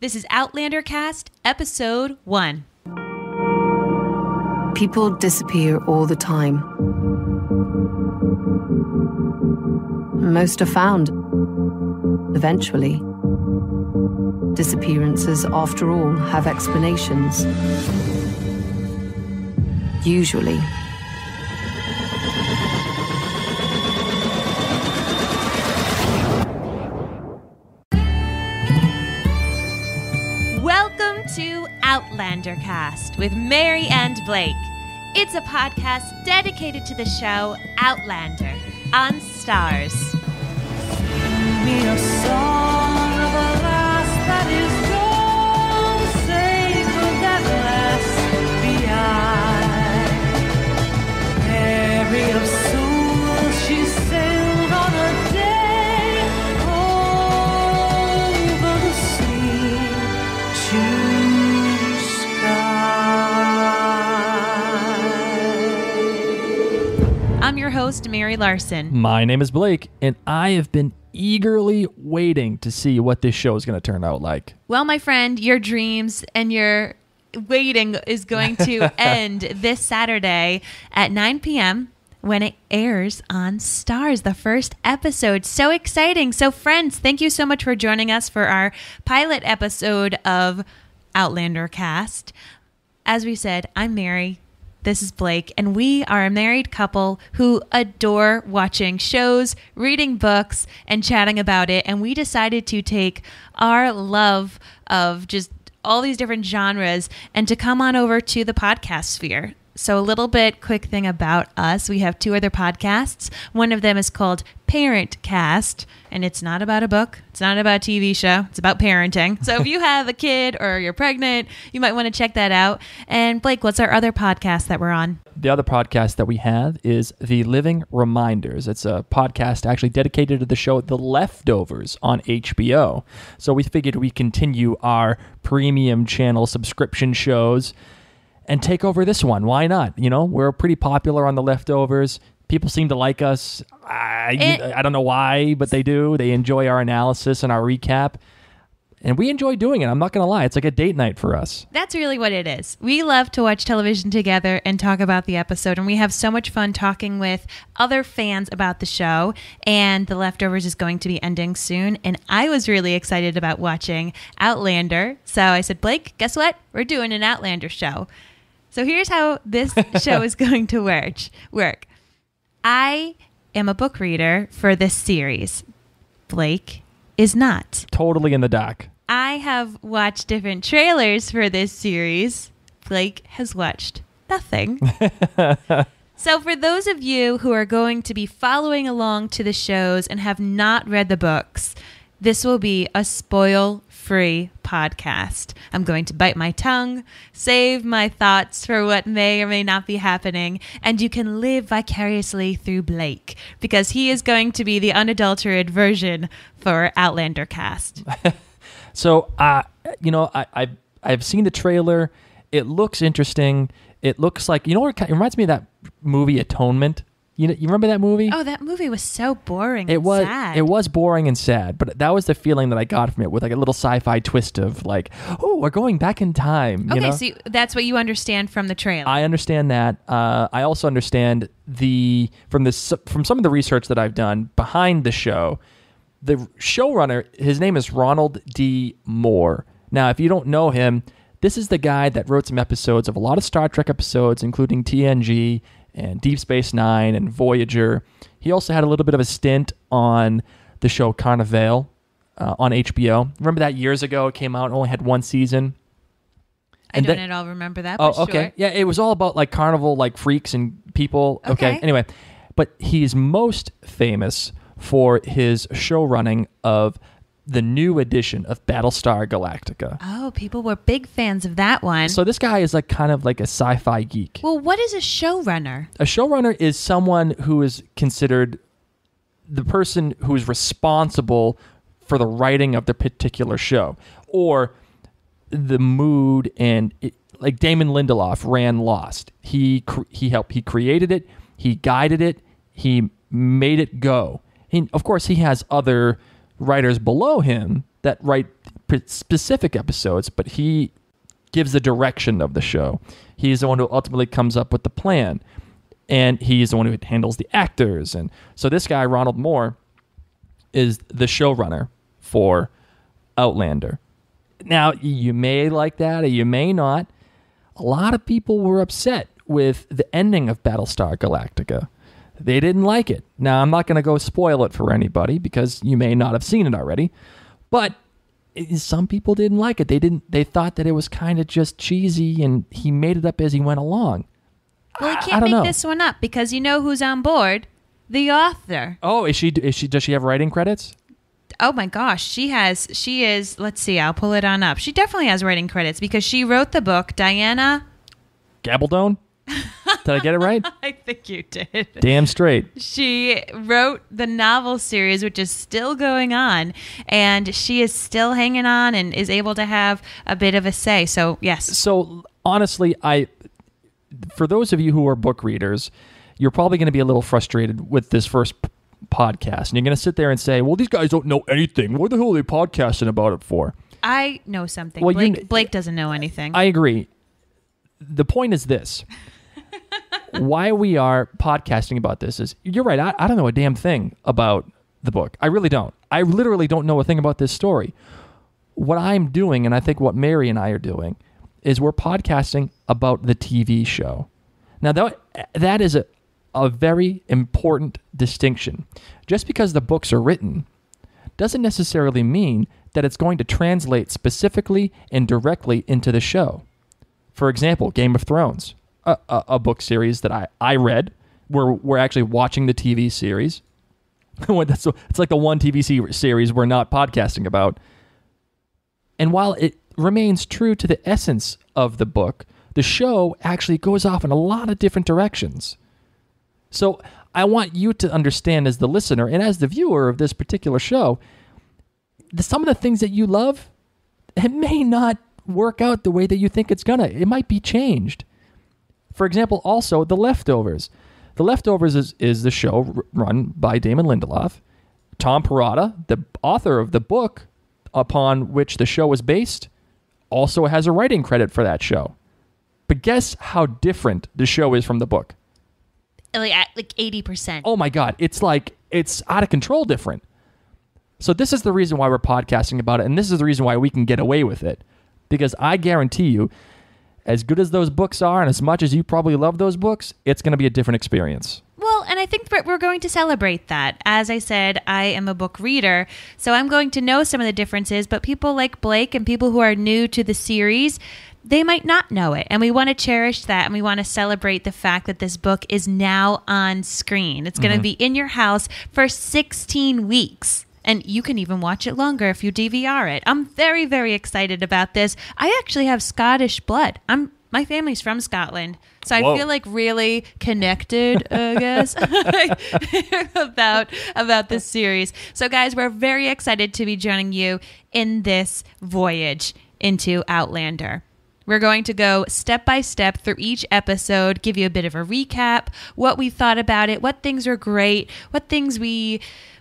This is Outlander Cast, Episode 1. People disappear all the time. Most are found. Eventually. Disappearances, after all, have explanations. Usually. Undercast with Mary and Blake. It's a podcast dedicated to the show Outlander on Stars. host, Mary Larson. My name is Blake, and I have been eagerly waiting to see what this show is going to turn out like. Well, my friend, your dreams and your waiting is going to end this Saturday at 9 p.m. when it airs on Stars, the first episode. So exciting. So, friends, thank you so much for joining us for our pilot episode of Outlander Cast. As we said, I'm Mary. This is Blake, and we are a married couple who adore watching shows, reading books, and chatting about it. And we decided to take our love of just all these different genres and to come on over to the podcast sphere. So, a little bit quick thing about us. We have two other podcasts. One of them is called Parent Cast, and it's not about a book, it's not about a TV show, it's about parenting. So, if you have a kid or you're pregnant, you might want to check that out. And, Blake, what's our other podcast that we're on? The other podcast that we have is The Living Reminders. It's a podcast actually dedicated to the show The Leftovers on HBO. So, we figured we continue our premium channel subscription shows and take over this one. Why not? You know, we're pretty popular on the leftovers. People seem to like us. I, and, I don't know why, but they do. They enjoy our analysis and our recap. And we enjoy doing it. I'm not going to lie. It's like a date night for us. That's really what it is. We love to watch television together and talk about the episode. And we have so much fun talking with other fans about the show. And The Leftovers is going to be ending soon. And I was really excited about watching Outlander. So I said, Blake, guess what? We're doing an Outlander show. So here's how this show is going to work. Work. I am a book reader for this series. Blake is not. Totally in the dock. I have watched different trailers for this series. Blake has watched nothing. so, for those of you who are going to be following along to the shows and have not read the books, this will be a spoil free podcast. I'm going to bite my tongue, save my thoughts for what may or may not be happening, and you can live vicariously through Blake because he is going to be the unadulterated version for Outlander cast. so, uh, you know, I, I've, I've seen the trailer. It looks interesting. It looks like, you know what, it reminds me of that movie Atonement you know, you remember that movie? Oh, that movie was so boring. It was sad. it was boring and sad, but that was the feeling that I got from it with like a little sci-fi twist of like, oh, we're going back in time. okay, know? so you, that's what you understand from the trailer. I understand that. Uh, I also understand the from this from some of the research that I've done behind the show. The showrunner, his name is Ronald D. Moore. Now, if you don't know him, this is the guy that wrote some episodes of a lot of Star Trek episodes, including TNG and Deep Space Nine and Voyager. He also had a little bit of a stint on the show Carnival uh, on HBO. Remember that years ago it came out, only had one season. And I don't at all remember that. Oh, okay. Sure. Yeah, it was all about like carnival, like freaks and people. Okay. okay. Anyway, but he's most famous for his show running of the new edition of Battlestar Galactica. Oh, people were big fans of that one. So this guy is like kind of like a sci-fi geek. Well, what is a showrunner? A showrunner is someone who is considered the person who is responsible for the writing of the particular show or the mood and it, like Damon Lindelof ran Lost. He he helped he created it, he guided it, he made it go. And of course he has other writers below him that write specific episodes, but he gives the direction of the show. He's the one who ultimately comes up with the plan, and he's the one who handles the actors. And so this guy, Ronald Moore, is the showrunner for Outlander. Now, you may like that or you may not. A lot of people were upset with the ending of Battlestar Galactica they didn't like it. Now, I'm not going to go spoil it for anybody because you may not have seen it already, but some people didn't like it. They didn't. They thought that it was kind of just cheesy, and he made it up as he went along. Well, he can't make know. this one up because you know who's on board. The author. Oh, is she? Is she? Does she have writing credits? Oh my gosh, she has. She is. Let's see. I'll pull it on up. She definitely has writing credits because she wrote the book Diana. Gabaldone. Did I get it right? I think you did. Damn straight. She wrote the novel series, which is still going on, and she is still hanging on and is able to have a bit of a say. So, yes. So, honestly, I, for those of you who are book readers, you're probably going to be a little frustrated with this first podcast. And you're going to sit there and say, well, these guys don't know anything. What the hell are they podcasting about it for? I know something. Well, Blake, you, Blake doesn't know anything. I agree. The point is this why we are podcasting about this is you're right. I, I don't know a damn thing about the book. I really don't. I literally don't know a thing about this story. What I'm doing, and I think what Mary and I are doing, is we're podcasting about the TV show. Now, that, that is a, a very important distinction. Just because the books are written doesn't necessarily mean that it's going to translate specifically and directly into the show. For example, Game of Thrones a, a, a book series that I, I read. We're, we're actually watching the TV series. that's, it's like the one TV series we're not podcasting about. And while it remains true to the essence of the book, the show actually goes off in a lot of different directions. So I want you to understand, as the listener and as the viewer of this particular show, some of the things that you love, it may not work out the way that you think it's gonna. It might be changed. For example, also The Leftovers. The Leftovers is, is the show run by Damon Lindelof. Tom Parada, the author of the book upon which the show was based, also has a writing credit for that show. But guess how different the show is from the book? Like like 80%. Oh my god, it's like it's out of control different. So this is the reason why we're podcasting about it and this is the reason why we can get away with it because I guarantee you as good as those books are, and as much as you probably love those books, it's going to be a different experience. Well, and I think we're going to celebrate that. As I said, I am a book reader, so I'm going to know some of the differences, but people like Blake and people who are new to the series, they might not know it. And we want to cherish that and we want to celebrate the fact that this book is now on screen. It's going to mm-hmm. be in your house for 16 weeks. And you can even watch it longer if you DVR it. I'm very, very excited about this. I actually have Scottish blood. I'm my family's from Scotland, so I feel like really connected, I guess, about about this series. So, guys, we're very excited to be joining you in this voyage into Outlander. We're going to go step by step through each episode, give you a bit of a recap, what we thought about it, what things were great, what things we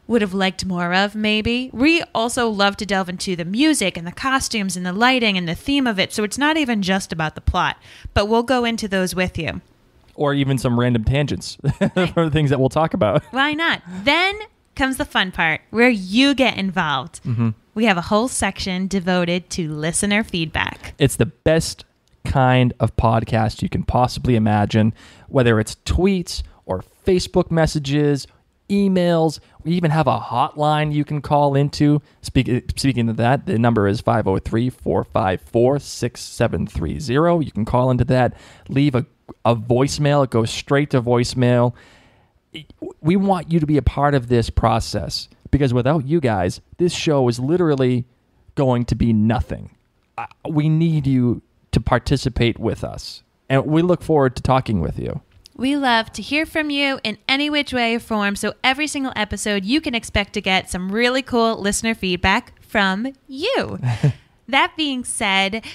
would have liked more of, maybe. We also love to delve into the music and the costumes and the lighting and the theme of it, so it's not even just about the plot, but we'll go into those with you. Or even some random tangents for things that we'll talk about. Why not? Then comes the fun part where you get involved. Mm-hmm. We have a whole section devoted to listener feedback. It's the best kind of podcast you can possibly imagine, whether it's tweets or Facebook messages emails. We even have a hotline you can call into. Speak, speaking of that, the number is 503 454 6730. You can call into that, leave a, a voicemail, it goes straight to voicemail. We want you to be a part of this process because without you guys, this show is literally going to be nothing. We need you to participate with us, and we look forward to talking with you. We love to hear from you in any which way or form. So every single episode, you can expect to get some really cool listener feedback from you. that being said,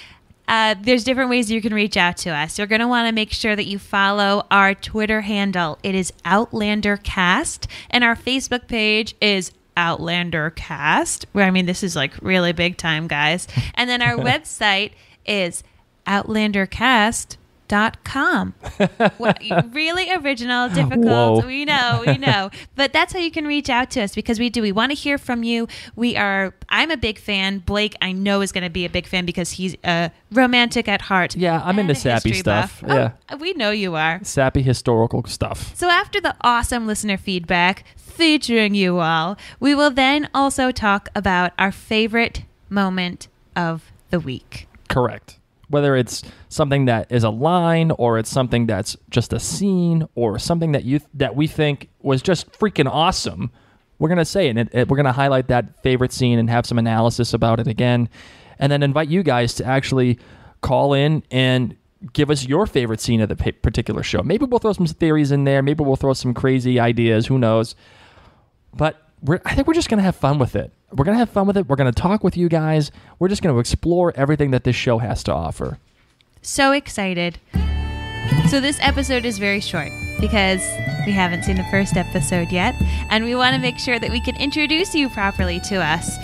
uh, there's different ways you can reach out to us. You're going to want to make sure that you follow our Twitter handle. It is OutlanderCast, and our Facebook page is OutlanderCast. Where I mean, this is like really big time, guys. And then our website is OutlanderCast.com dot com. really original, difficult. Whoa. We know, we know. but that's how you can reach out to us because we do. We want to hear from you. We are. I'm a big fan. Blake, I know, is going to be a big fan because he's a uh, romantic at heart. Yeah, I'm into sappy stuff. Oh, yeah, we know you are sappy historical stuff. So after the awesome listener feedback featuring you all, we will then also talk about our favorite moment of the week. Correct whether it's something that is a line or it's something that's just a scene or something that you that we think was just freaking awesome we're going to say it, and we're going to highlight that favorite scene and have some analysis about it again and then invite you guys to actually call in and give us your favorite scene of the particular show maybe we'll throw some theories in there maybe we'll throw some crazy ideas who knows but we're, I think we're just going to have fun with it. We're going to have fun with it. We're going to talk with you guys. We're just going to explore everything that this show has to offer. So excited. So, this episode is very short because we haven't seen the first episode yet, and we want to make sure that we can introduce you properly to us.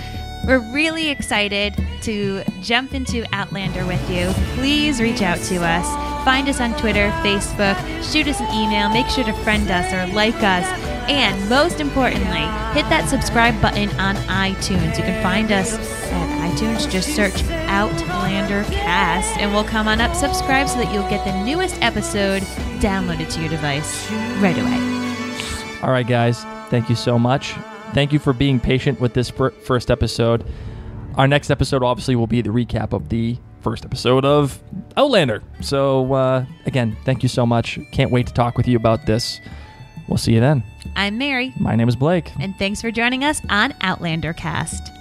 We're really excited to jump into Outlander with you. Please reach out to us. Find us on Twitter, Facebook, shoot us an email, make sure to friend us or like us and most importantly, hit that subscribe button on iTunes. You can find us at iTunes. Just search Outlander Cast and we'll come on up. Subscribe so that you'll get the newest episode downloaded to your device right away. All right, guys. Thank you so much. Thank you for being patient with this first episode. Our next episode, obviously, will be the recap of the first episode of Outlander. So, uh, again, thank you so much. Can't wait to talk with you about this. We'll see you then. I'm Mary. My name is Blake. And thanks for joining us on Outlander Cast.